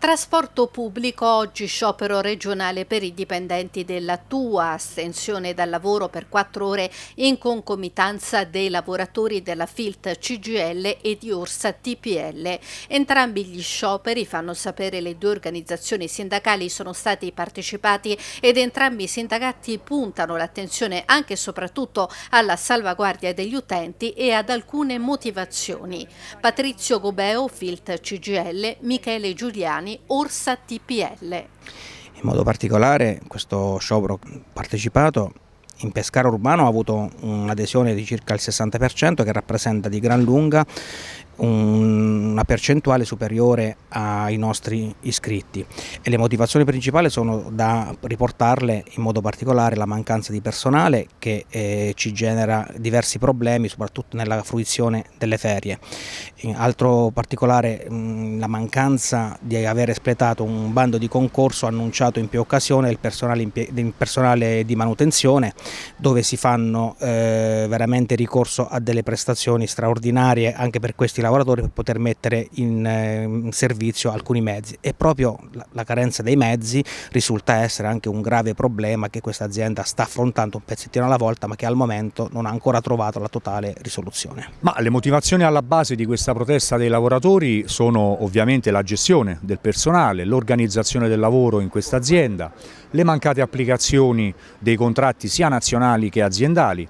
Trasporto pubblico oggi sciopero regionale per i dipendenti della TUA, astensione dal lavoro per quattro ore in concomitanza dei lavoratori della FILT CGL e di Orsa TPL. Entrambi gli scioperi, fanno sapere le due organizzazioni sindacali, sono stati partecipati ed entrambi i sindacati puntano l'attenzione anche e soprattutto alla salvaguardia degli utenti e ad alcune motivazioni. Patrizio Gobeo, FILT CGL, Michele Giuliani, Italiani Orsa TPL. In modo particolare questo sciopero partecipato in Pescara Urbano ha avuto un'adesione di circa il 60% che rappresenta di gran lunga una percentuale superiore ai nostri iscritti e le motivazioni principali sono da riportarle in modo particolare la mancanza di personale che eh, ci genera diversi problemi soprattutto nella fruizione delle ferie. In altro particolare mh, la mancanza di aver espletato un bando di concorso annunciato in più occasioni del personale, personale, di manutenzione dove si fanno eh, veramente ricorso a delle prestazioni straordinarie anche per questi lavoratori lavoratori per poter mettere in, eh, in servizio alcuni mezzi e proprio la, la, carenza dei mezzi risulta essere anche un grave problema che questa azienda sta affrontando un pezzettino alla volta ma che al momento non ha ancora trovato la totale risoluzione. Ma le motivazioni alla base di questa protesta dei lavoratori sono ovviamente la gestione del personale, l'organizzazione del lavoro in questa azienda, le mancate applicazioni dei contratti sia nazionali che aziendali,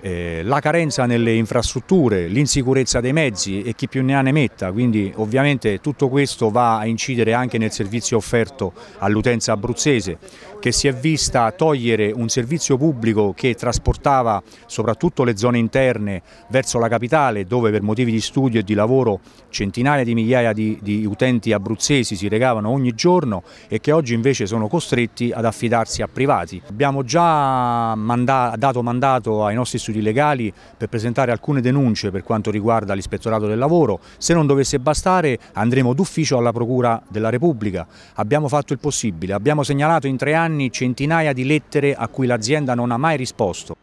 eh, la carenza nelle infrastrutture, l'insicurezza dei mezzi e chi più ne ha ne metta, quindi ovviamente tutto questo va a incidere anche nel servizio offerto all'utenza abruzzese che si è vista togliere un servizio pubblico che trasportava soprattutto le zone interne verso la capitale dove per motivi di studio e di lavoro centinaia di migliaia di, di utenti abruzzesi si recavano ogni giorno e che oggi invece sono costretti ad affidarsi a privati. Abbiamo già manda dato mandato ai nostri studenti studi legali per presentare alcune denunce per quanto riguarda l'ispettorato del lavoro. Se non dovesse bastare andremo d'ufficio alla Procura della Repubblica. Abbiamo fatto il possibile, abbiamo segnalato in tre anni centinaia di lettere a cui l'azienda non ha mai risposto.